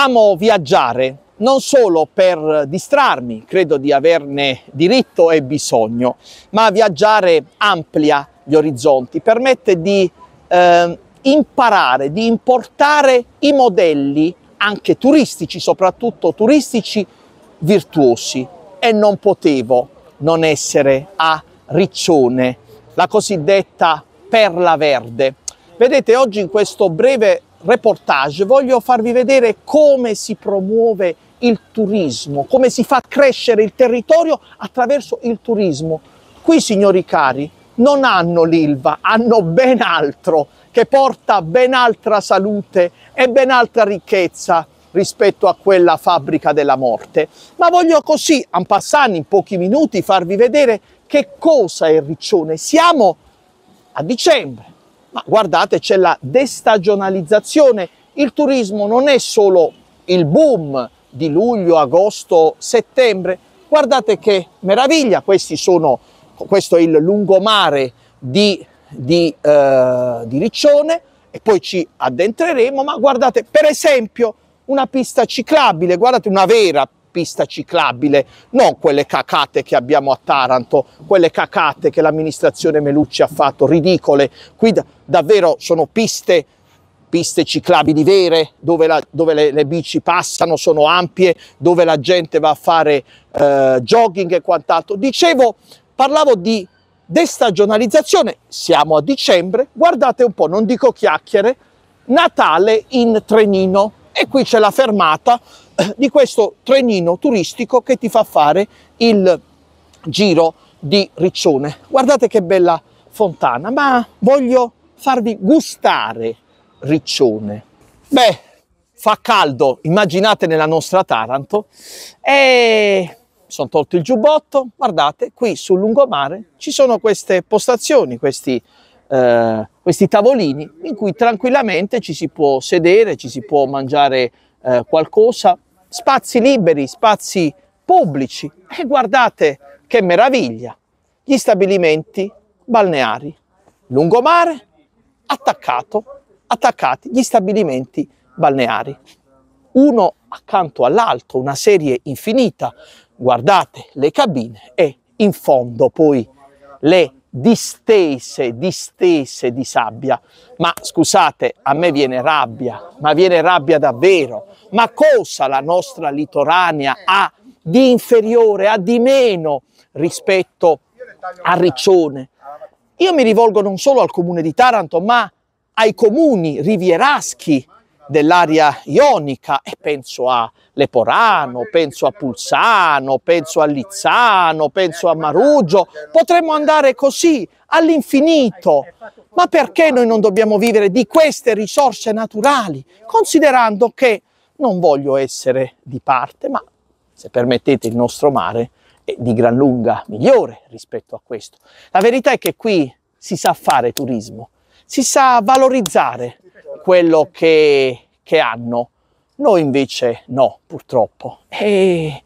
amo viaggiare non solo per distrarmi, credo di averne diritto e bisogno, ma viaggiare amplia gli orizzonti, permette di eh, imparare, di importare i modelli anche turistici, soprattutto turistici virtuosi e non potevo non essere a Riccione, la cosiddetta perla verde. Vedete oggi in questo breve reportage voglio farvi vedere come si promuove il turismo, come si fa crescere il territorio attraverso il turismo. Qui, signori cari, non hanno l'Ilva, hanno ben altro che porta ben altra salute e ben altra ricchezza rispetto a quella fabbrica della morte. Ma voglio così, a passando in pochi minuti, farvi vedere che cosa è il Riccione. Siamo a dicembre, ma guardate, c'è la destagionalizzazione. Il turismo non è solo il boom di luglio, agosto, settembre. Guardate che meraviglia, Questi sono, questo è il lungomare di, di, eh, di Riccione e poi ci addentreremo, ma guardate per esempio una pista ciclabile, guardate una vera pista ciclabile, non quelle cacate che abbiamo a Taranto, quelle cacate che l'amministrazione Melucci ha fatto, ridicole. Qui davvero sono piste piste ciclabili vere, dove, la, dove le, le, bici passano, sono ampie, dove la gente va a fare eh, jogging e quant'altro. Dicevo, parlavo di destagionalizzazione, siamo a dicembre, guardate un po', non dico chiacchiere, Natale in Trenino e qui c'è la fermata eh, di questo trenino turistico che ti fa fare il giro di Riccione. Guardate che bella fontana, ma voglio farvi gustare Riccione. Beh, fa caldo, immaginate nella nostra Taranto, e sono tolto il giubbotto, guardate, qui sul lungomare ci sono queste postazioni, questi eh, questi tavolini in cui tranquillamente ci si può sedere, ci si può mangiare eh, qualcosa, spazi liberi, spazi pubblici e guardate che meraviglia, gli stabilimenti balneari, lungomare attaccato, attaccati gli stabilimenti balneari, uno accanto all'altro, una serie infinita, guardate le cabine e in fondo poi le distese, distese di sabbia. Ma scusate, a me viene rabbia, ma viene rabbia davvero. Ma cosa la nostra litoranea ha di inferiore, ha di meno rispetto a Riccione? Io mi rivolgo non solo al comune di Taranto, ma ai comuni rivieraschi dell'area ionica e penso a Leporano, penso a Pulsano, penso a Lizzano, penso a Maruggio, potremmo andare così all'infinito. Ma perché noi non dobbiamo vivere di queste risorse naturali, considerando che non voglio essere di parte, ma se permettete il nostro mare è di gran lunga migliore rispetto a questo. La verità è che qui si sa fare turismo, si sa valorizzare quello che, che hanno. Noi invece no, purtroppo. E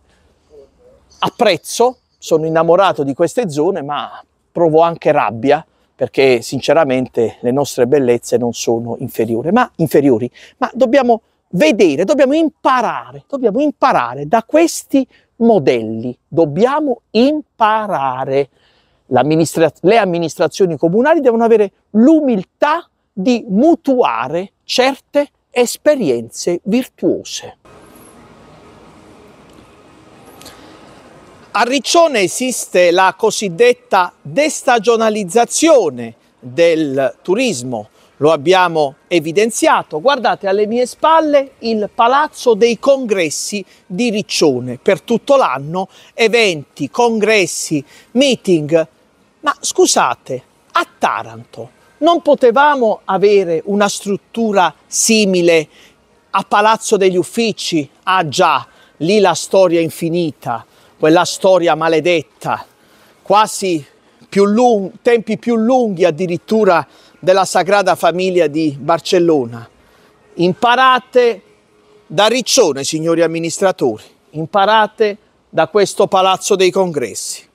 apprezzo, sono innamorato di queste zone, ma provo anche rabbia perché sinceramente le nostre bellezze non sono inferiori, ma, inferiori, ma dobbiamo vedere, dobbiamo imparare, dobbiamo imparare da questi modelli, dobbiamo imparare. le amministrazioni comunali devono avere l'umiltà di mutuare certe esperienze virtuose. A Riccione esiste la cosiddetta destagionalizzazione del turismo, lo abbiamo evidenziato. Guardate alle mie spalle il Palazzo dei Congressi di Riccione. Per tutto l'anno eventi, congressi, meeting. Ma scusate, a Taranto non potevamo avere una struttura simile a Palazzo degli Uffici. Ah già, lì la storia è infinita, quella storia maledetta, quasi più lung- tempi più lunghi addirittura della Sagrada Famiglia di Barcellona. Imparate da Riccione, signori amministratori, imparate da questo Palazzo dei Congressi.